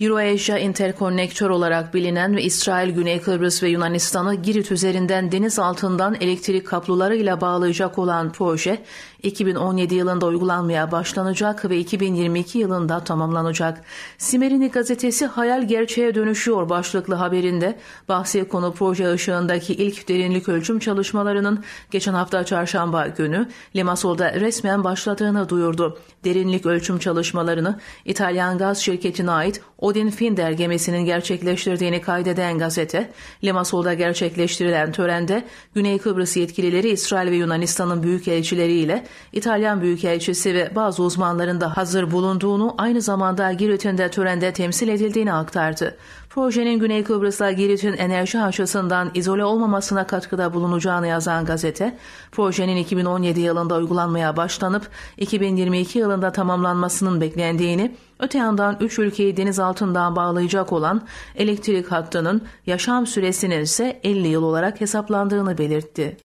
EuroAsia Interconnector olarak bilinen ve İsrail, Güney Kıbrıs ve Yunanistan'ı Girit üzerinden deniz altından elektrik kablolarıyla bağlayacak olan proje 2017 yılında uygulanmaya başlanacak ve 2022 yılında tamamlanacak. Simerini gazetesi Hayal Gerçeğe Dönüşüyor başlıklı haberinde bahsi konu proje ışığındaki ilk derinlik ölçüm çalışmalarının geçen hafta çarşamba günü Limasol'da resmen başladığını duyurdu. Derinlik ölçüm çalışmalarını İtalyan gaz şirketine ait Odin Finder gemisinin gerçekleştirdiğini kaydeden gazete, Limasol'da gerçekleştirilen törende Güney Kıbrıs yetkilileri İsrail ve Yunanistan'ın büyükelçileriyle İtalyan büyükelçisi ve bazı uzmanların da hazır bulunduğunu aynı zamanda Girit'in de törende temsil edildiğini aktardı projenin Güney Kıbrıs'la Girit'in enerji harçasından izole olmamasına katkıda bulunacağını yazan gazete, projenin 2017 yılında uygulanmaya başlanıp 2022 yılında tamamlanmasının beklendiğini, öte yandan 3 ülkeyi deniz altından bağlayacak olan elektrik hattının yaşam süresinin ise 50 yıl olarak hesaplandığını belirtti.